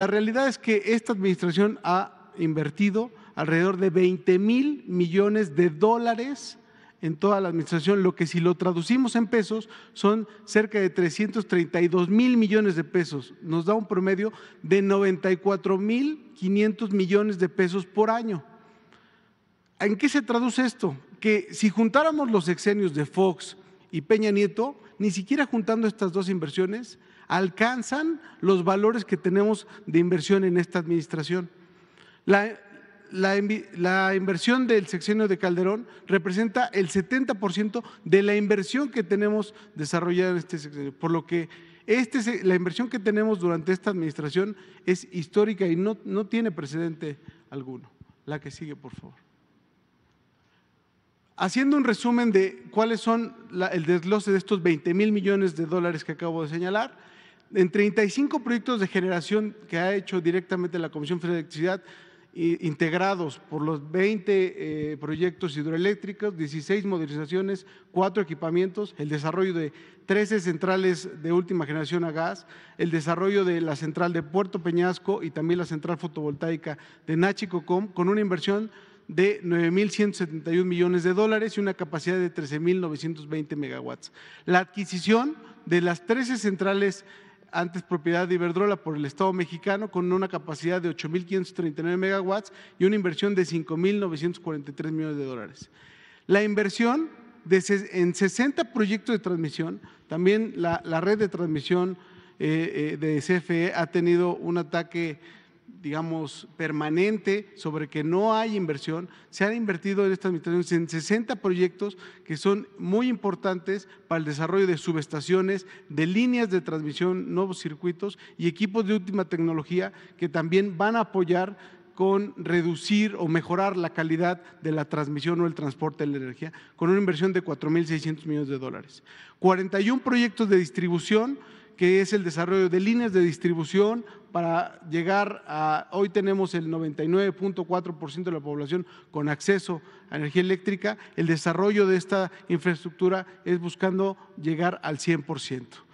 La realidad es que esta administración ha invertido alrededor de 20 mil millones de dólares en toda la administración, lo que si lo traducimos en pesos son cerca de 332 mil millones de pesos, nos da un promedio de 94 mil 500 millones de pesos por año. ¿En qué se traduce esto? Que si juntáramos los exenios de Fox y Peña Nieto, ni siquiera juntando estas dos inversiones, alcanzan los valores que tenemos de inversión en esta administración. La, inversión del sexenio de Calderón representa el 70% de la inversión que tenemos desarrollada en este sexenio, por lo que este la inversión que tenemos durante esta administración es histórica y no, tiene precedente alguno. La que sigue, por favor. Haciendo un resumen de cuáles son el desglose de estos 20 mil millones de dólares que acabo de señalar, en 35 proyectos de generación que ha hecho directamente la Comisión Federal de Electricidad, integrados por los 20 eh, proyectos hidroeléctricos, 16 modernizaciones, 4 equipamientos, el desarrollo de 13 centrales de última generación a gas, el desarrollo de la central de Puerto Peñasco y también la central fotovoltaica de Nachicocom, con una inversión de 9.171 millones de dólares y una capacidad de 13.920 megawatts. La adquisición de las 13 centrales antes propiedad de Iberdrola por el Estado mexicano, con una capacidad de 8.539 megawatts y una inversión de 5.943 millones de dólares. La inversión en 60 proyectos de transmisión, también la, red de transmisión eh, eh, de CFE ha tenido un ataque digamos, permanente sobre que no hay inversión. Se han invertido en estas administraciones en 60 proyectos que son muy importantes para el desarrollo de subestaciones, de líneas de transmisión, nuevos circuitos y equipos de última tecnología que también van a apoyar con reducir o mejorar la calidad de la transmisión o el transporte de la energía, con una inversión de 4.600 millones de dólares. 41 proyectos de distribución que es el desarrollo de líneas de distribución para llegar a, hoy tenemos el 99.4% de la población con acceso a energía eléctrica, el desarrollo de esta infraestructura es buscando llegar al 100%.